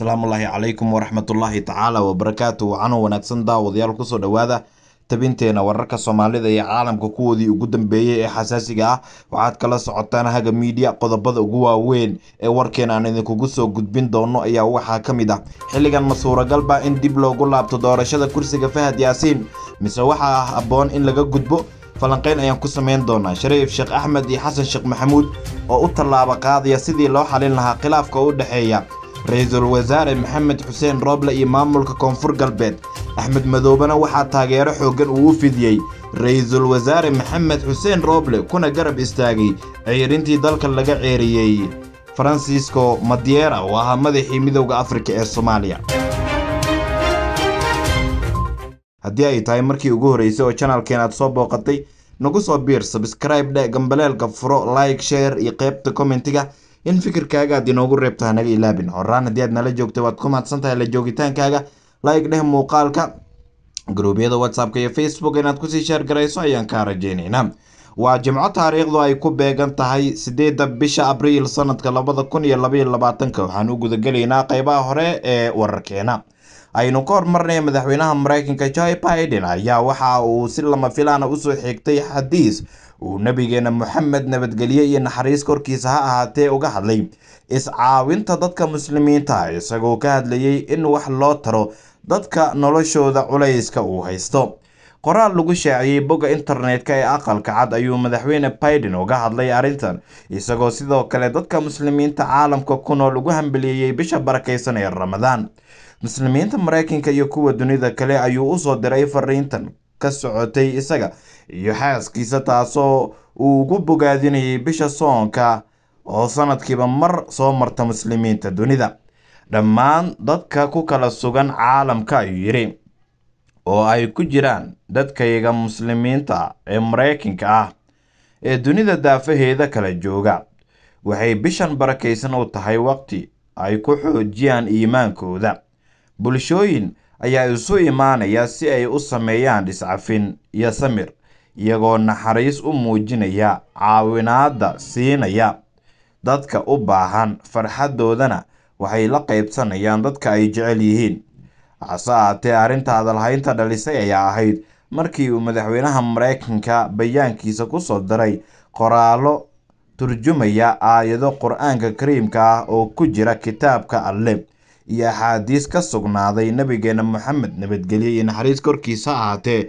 asalaamullaahi calaykum waraxmatullaahi tacaala wabarakaatu wacano wanaagsan daawadayaal kusoo dhowaada tabinteena wararka soomaalida iyo caalamka kuwoodii ugu dambeeyey ee xasaasiga ah waxaad kala socotaan haga miidiya qodobada ugu waaweyn ee warkeena aan idinkugu soo gudbin doono ayaa waxaa ka mid ah xilligan ma suuragalba in dib loogu laabto doorashada kursiga fahad yaasiin mise waxaa ah aboon in laga gudbo falanqayn ayaan ku samayn doonaa shariif sheekh axmed iyo xasan sheekh maxamuud oo u tallaaba qaadaya sidii loo xalin lahaa khilaafka u dhexeeya ra-iisul wasaare maxamed xuseen rooble iyo maamulka koonfur galbeed axmed madoobena waxaa taageero xooggan uu u fidiyey ra-iisul wasaare maxamed xuseen rooble kuna garab istaagay ceerintii dalka laga ceeriyey faransisco madyeera oo ahaa madaxii midowda afrika ee soomaaliya haddii ay tahay markii ugu horreysay oo janalkeen aad soo booqatay nagu soo biir sabskraibe dheh gambaleelka furo like share iyo qaybta kommentiga in fikirkaaga aad inoogu reebta hanaga ilaabin horaan haddii aad nala joogta waad ku mahadsantahay la joogitaankaaga laig dheh muuqaalka garuubyada whatsappka iyo facebook inaad kusii sheergarayso ayaan kaa rajaynaynaa waa jimco taariikhdu ay ku beegan tahay sideedda bisha abriil sanadka labada kun iyo labaiyo labaatanka waxaan u gudagelaynaa qaybaha hore ee wararkeena aynu ka hormarnay madaxweynaha mareykanka joe biden ayaa waxa uu si lama filaana ah usoo xigtay xadiis uu nabigeena moxamed nabadgelye iyo naxariis korkiisa ha ahaatee uga hadlay iscaawinta dadka muslimiinta ah isagoo ka hadlayey in wax loo taro dadka noloshooda culayska uu haysto qoraal lagu shaaciyey bogga internetka ee aqalka cad ayuu madaxweyne baiden uga hadlay arrintan isagoo sidoo kale dadka muslimiinta caalamka ku nool ugu hambeliyeeyey bisha barakaysan ee ramadaan muslimiinta maraykanka iyo kuwa dunida kale ayuu u soo diray fariintan ka socotay isaga iyo xaaskiisa taasoo uu ugu bogaadinayay bisha soonka oo sanadkiiba mar soo marta muslimiinta dunida dhammaan dadka ku kala sugan caalamka ayuu yidhi oo ay ku jiraan dadkayaga muslimiinta ee maraykanka ah ee dunida daafaheeda kala jooga waxay bishan barakaysan u tahay waqti ay ku xoojiyaan iimaankooda bulshooyin ayaa isu imaanaya si ay u sameeyaan iscafin iyo samir iyagoo naxariis u muujinaya caawinaadda siinaya dadka u baahan farxaddoodana waxay la qaybsanayaan dadka ay jecel yihiin hase ahaatee arrinta hadalhaynta dhalisay ayaa ahayd markii uu madaxweynaha maraykanka bayaankiisa ku soo daray qoraallo turjumaya aayado qur-aanka kariimka ah oo ku jira kitaabka alle iyo axaadiis ka sugnaaday nabigeena moxamed nabadgelye iyo naxariis korkiisa ahaatee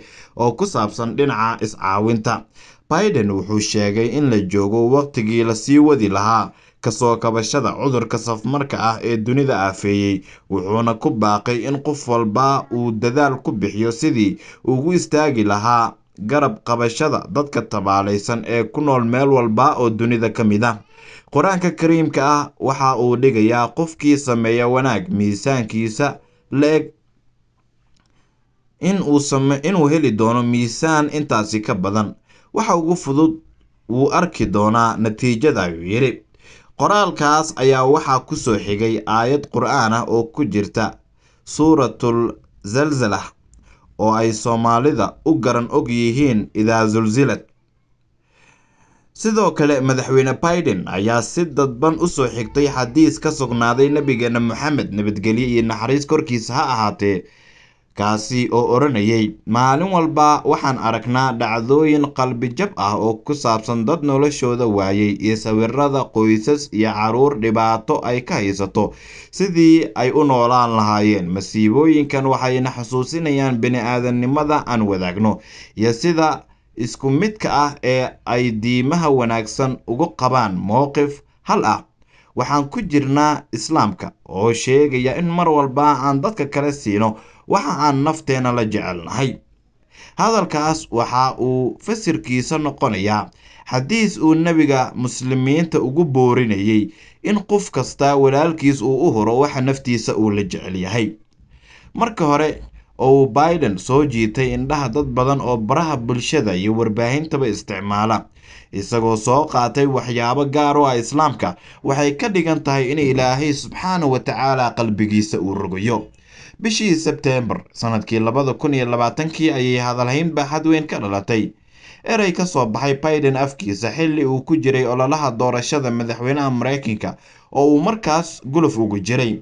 oo ku saabsan dhinaca iscaawinta baiden wuxuu sheegay in la joogo wakhtigii lasii wadi lahaa kasoo kabashada cudurka safmarka ah ee dunida aafeeyey wuxuuna ku baaqay in qof walba uu dadaal ku bixiyo sidii ugu istaagi lahaa garab qabashada dadka tabaalaysan ee ku nool meel walba oo dunida ka mid ah qur-aanka kariimka ah waxa uu dhigayaa qofkii sameeya wanaag miisaankiisa la eg inuu heli doono miisaan intaasi ka badan waxa ugu fudud wuu arki doonaa natiijada ayuu yidhi qoraalkaas ayaa waxaa ku soo xigay aayad qur-aan ah oo ku jirta suuratul zalzalah oo ay soomaalida u garan og yihiin idaa sulsilad sidoo kale madaxweyne baiden ayaa si dadban u soo xigtay xadiis ka sugnaaday nebigeena moxamed nabadgelye iyo naxariis korkiisa ha ahaatee kaasi oo odhanayay maalin walba waxaan aragnaa dhacdooyin qalbi jab ah oo ku saabsan dad noloshooda waayey iyo sawirada qoysas iyo caruur dhibaato ay ka haysato sidii ay u noolaan lahaayeen masiibooyinkan waxayna xusuusinayaan bini-aadanimada aan wadaagno iyo sida isku midka ah ee ay diimaha wanaagsan ugu qabaan mowqif hal ah waxaan ku jirnaa islaamka oo sheegaya in mar walba aan dadka kale siino waxa aan nafteena la jecelnahay hadalkaas waxa uu fasirkiisa noqonayaa xadiis uu nebiga muslimiinta ugu boorinayay in qof kasta walaalkiis uu u huro waxa naftiisa uu la jecel yahay marka hore oo uu biden soo jiitay indhaha dad badan oo baraha bulshada iyo warbaahintaba isticmaala isagoo soo qaatay waxyaabo gaar oo ah islaamka waxay ka dhigan tahay in ilaahay subxaana watacaala qalbigiisa uu rogayo bishii sebteembar sanadkii labada kun iyo labaatankii ayay hadalhayn baaxad weyn ka dhalatay erey ka soo baxay baiden afkiisa xilli uu ku jiray ololaha doorashada madaxweynaha maraykanka oo uu markaas guluf ugu jiray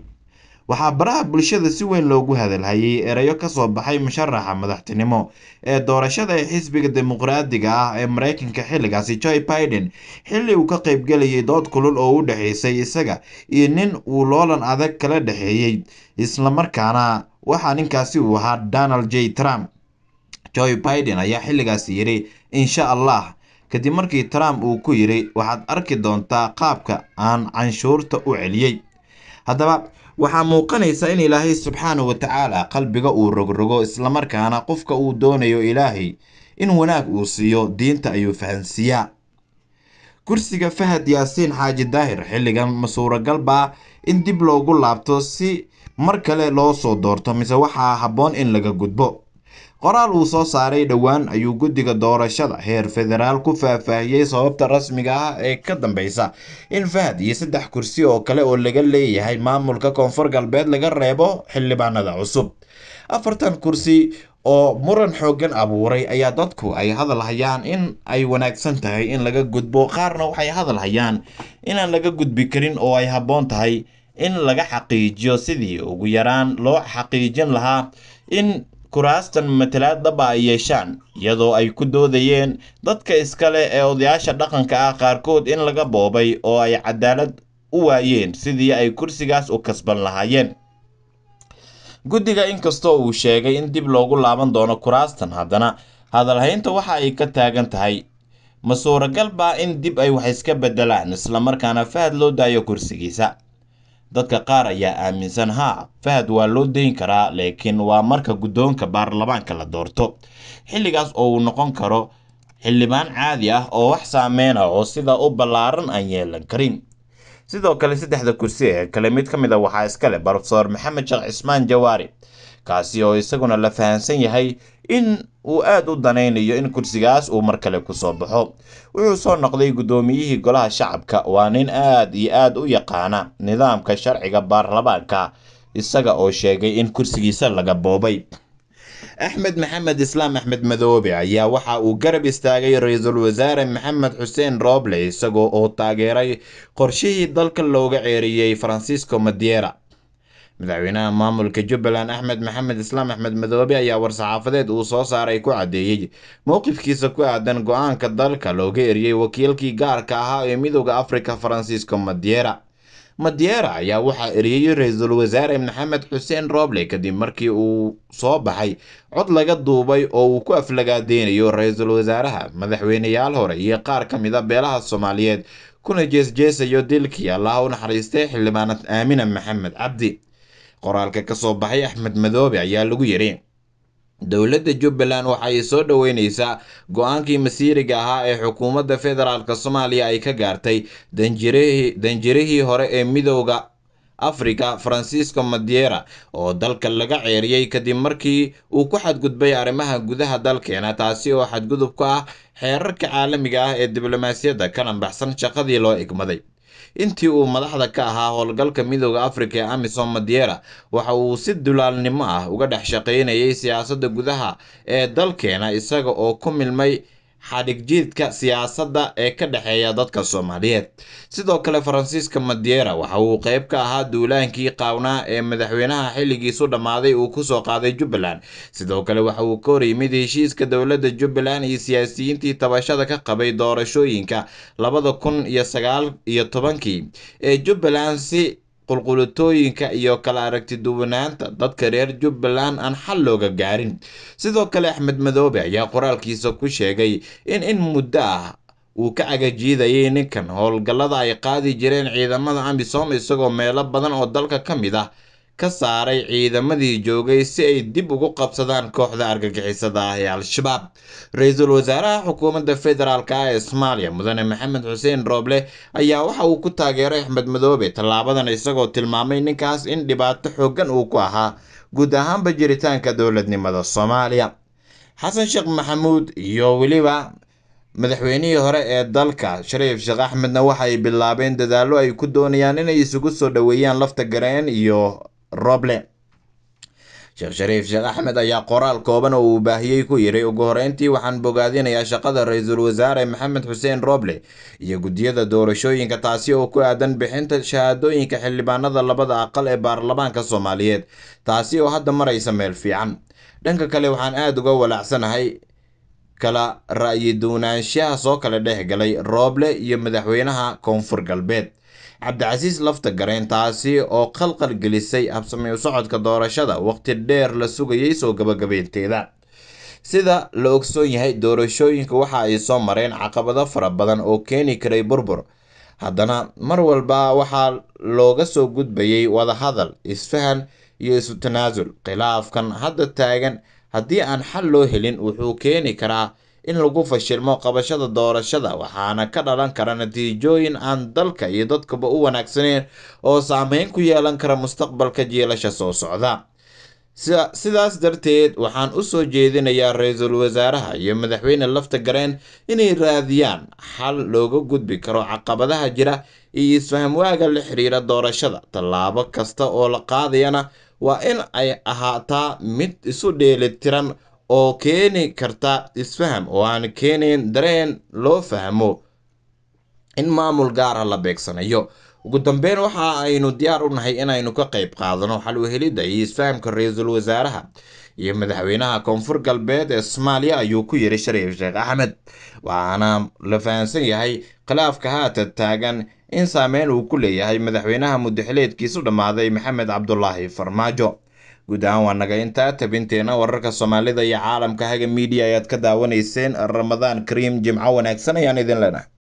waxaa baraha bulshada si weyn loogu hadalhayay erayo ka soo baxay musharaxa madaxtinimo ee doorashada ee xisbiga dimuqraadiga ah ee maraykanka xilligaasi joe biden xilli uu ka qaybgelayay dood kulul oo u dhexaysay isaga iyo nin uu loolan adag kala dhexeeyey islamarkaana waxaa ninkaasi uu ahaa donald j trump joe biden ayaa xilligaasi yidhi insha allah kadib markii trump uu ku yidhi waxaad arki doontaa qaabka aan canshuurta u celiyey haddaba waxaa muuqanaysa in ilaahay subxaana watacaala qalbiga uu rogrogo islamarkaana qofka uu doonayo ilaahay in wanaag uu siiyo diinta ayuu fahansiiyaa kursiga fahad yaasiin xaaji daahir xilligan ma suuragal baa in dib loogu laabto si mar kale loo soo doorto mise waxaa habboon in laga gudbo qoraal uu soo saaray dhowaan ayuu guddiga doorashada heer federaal ku faahfaahiyey sababta rasmiga ah ee ka dambeysa in fahad iyo saddex kursi oo kale oo laga leeyahay maamulka koonfur galbeed laga reebo xildhibaanada cusub afartan kursi oo muran xooggan abuuray ayaa dadku ay hadal hayaan in ay wanaagsan tahay in laga gudbo qaarna waxay hadal hayaan inaan laga gudbi karin oo ay habboon tahay in laga xaqiijiyo sidii ugu yaraan loo xaqiijin lahaa in kuraastan matalaad dhaba ay yeeshaan iyadoo ay ku doodayeen dadka iskale ee odayaasha dhaqanka ah qaarkood in laga boobay oo ay cadaalad u waayeen sidii ay kursigaas u kasban lahaayeen guddiga inkastoo uu sheegay in dib loogu laaban doono kuraastan haddana hadalhaynta waxa ay ka taagan tahay ma suuragal baa in dib ay wax iska beddelaan islamarkaana fahad loo daayo kursigiisa dadka qaar ayaa aaminsan haa fahad waa loo dayn karaa laakiin waa marka guddoonka baarlamaanka la doorto xilligaas oo uu noqon karo xildhibaan caadi ah oo wax saameyna ah oo sida u ballaaran aan yeelan karin sidoo kale saddexda kursi ee kale mid ka mid a ah waxaa iska leh brofesor maxamed sheekh cismaan jawaari kaasi oo isaguna la fahansan yahay in uu aada u danaynayo in kursigaas uu mar kale kusoo baxo wuxuu soo noqday guddoomiyihii golaha shacabka waa nin aad iyo aad u yaqaana nidaamka sharciga baarlamaanka isaga oo sheegay in kursigiisa laga boobay axmed maxamed islaam axmed madoobe ayaa waxa uu garab istaagay ra-iisul wasaare maxamed xuseen rooble isagoo oo taageeray qorshihii dalka looga ceeriyey faransisco madiera madaxweynaha maamulka jubbaland axmed maxamed islaam axmed madoobe ayaa war-saxaafadeed uu soo saaray ku caddeeyey mowqifkiisa ku aadan go'aanka dalka looga eriyey wakiilkii gaarka ahaa ee midooda afrika faransiisco madiera madiera ayaa waxaa eriyey ra-iisul wasaare maxamed xuseen roble kadib markii uu soo baxay cod laga duubay oo uu ku aflagaadeynayo ra-iisul wasaaraha madaxweyneyaal hore iyo qaar ka mid a beelaha soomaaliyeed kuna jeesjeesayo dilkii allaha u naxariistay xildhibaan aamina maxamed cabdi qoraalka kasoo baxay axmed madoobe ayaa lagu yidhi dowladda jubbaland waxa ay soo dhoweyneysaa go-aankii masiiriga ahaa ee xukuumadda federaalk soomaaliya ay ka gaartay danjirihii hore ee midooda afrika francisco madiera oo dalka laga ceeriyey kadib markii uu ku xadgudbay arrimaha gudaha dalkeena taasi oo xadgudub ku ah xeerarka caalamiga ah ee diblomaasiyadda kana baxsan shaqadii loo igmaday intii uu madaxda ka ahaa howlgalka midooda afrika ee amison madyera waxa uu si dulaalnimo ah uga dhex shaqaynayay siyaasadda gudaha ee dalkeena isaga oo ku milmay xadhigjiidka siyaasadda ee ka dhexeeya dadka soomaaliyeed sidoo kale faransiiska madyera waxa uu qayb ka ahaa duulaankii qaawnaa ee madaxweynaha xilligiisu dhammaaday uu ku soo qaaday jubbaland sidoo kale waxa uu ka hor yimid heshiiska dowladda jubbaland iyo siyaasiyiintii tabashada ka qabay doorashooyinka labada kun iyo sagaal iyo tobankii ee jubbaland si qulqulutooyinka iyo kala aragti duwanaanta dadka reer jubbaland aan xal looga gaarin sidoo kale axmed madoobe ayaa qoraalkiisa ku sheegay in in muddo ah uu ka cagajiidayay ninkan howlgallada ay qaadi jireen ciidamada amisom isagoo meelo badan oo dalka ka mid ah ka saaray ciidamadii joogay si ay dib ugu qabsadaan kooxda argagixisada ah ee al-shabaab ra-iisul wasaaraha xukuumadda federaalka ah ee soomaaliya mudane maxamed xuseen rooble ayaa waxa uu ku taageeray axmed madoobe tallaabadan isagoo tilmaamay ninkaas in dhibaato xooggan uu ku ahaa guud ahaanba jiritaanka dowladnimada soomaaliya xasan sheekh maxamuud iyo weliba madaxweynihii hore ee dalka shariif sheekh axmedna waxay bilaabeen dadaallo ay ku doonayaan inay isugu soo dhoweeyaan lafta gareen iyo roble sheekh shariif sheekh axmed ayaa qoraal kooban oo uu baahiyey ku yiray ugu horreyntii waxaan bogaadinayaa shaqada ra-iisul wasaare maxamed xuseen roble iyo guddiyada doorashooyinka taasi oo ku aadan bixinta shahaadooyinka xildhibaanada labada aqal ee baarlamaanka soomaaliyeed taasi oo hadda maraysa meel fiican dhanka kale waxaan aada uga walaacsanahay kala ra'yi duunaanshaha soo kale dhex galay rooble iyo madaxweynaha koonfur galbeed cabdicasiis lafta gareen taasi oo khalqal gelisay habsami socodka doorashada wakhti dheer la sugayay soo gabagabeynteeda sida la ogsoon yahay doorashooyinka waxa ay soo mareen caqabado fara badan oo keeni karay burbur haddana mar walba waxaa looga soo gudbayay wadahadal isfahan iyo isu tanaasul khilaafkan hadda taagan haddii aan xal loo helin wuxuu keeni karaa in lagu fashilmo qabashada doorashada waxaana ka dhalan kara natiijooyin aan dalka iyo dadkuba u wanaagsaneyn oo saameyn ku yeelan kara mustaqbalka jiilasha soo socda sidaas darteed waxaan u soo jeedinayaa ra-iisul wasaaraha iyo madaxweyne lafta gareen inay raadiyaan xal looga gudbi karo caqabadaha jira iyo isfaham waaga la xiriira doorashada tallaabo kasta oo la qaadayana waa in ay ahaataa mid isu dheeli tiran oo keeni karta isfaham oo aan keenayn dareen loo fahmo in maamul gaara ah la beegsanayo ugu dambeyn waxa aynu diyaar u nahay inaynu ka qayb qaadano xalwahelidda iyo isfahamka ra-iisul wasaaraha iyo madaxweynaha koonfur galbeed ee soomaaliya ayuu ku yiri shariif sheekh axmed waxaana la fahamsan yahay khilaafka haata taagan in saameyn uu ku leeyahay madaxweynaha mudaxileedkiisu dhammaaday maxamed cabdulaahi farmaajo guud ahaan waa naga intaa tabinteena wararka soomaalida iyo caalamka haga miidiya ayaad ka daawanayseen ramadaan kariim jimco wanaagsan ayaan idin leenahay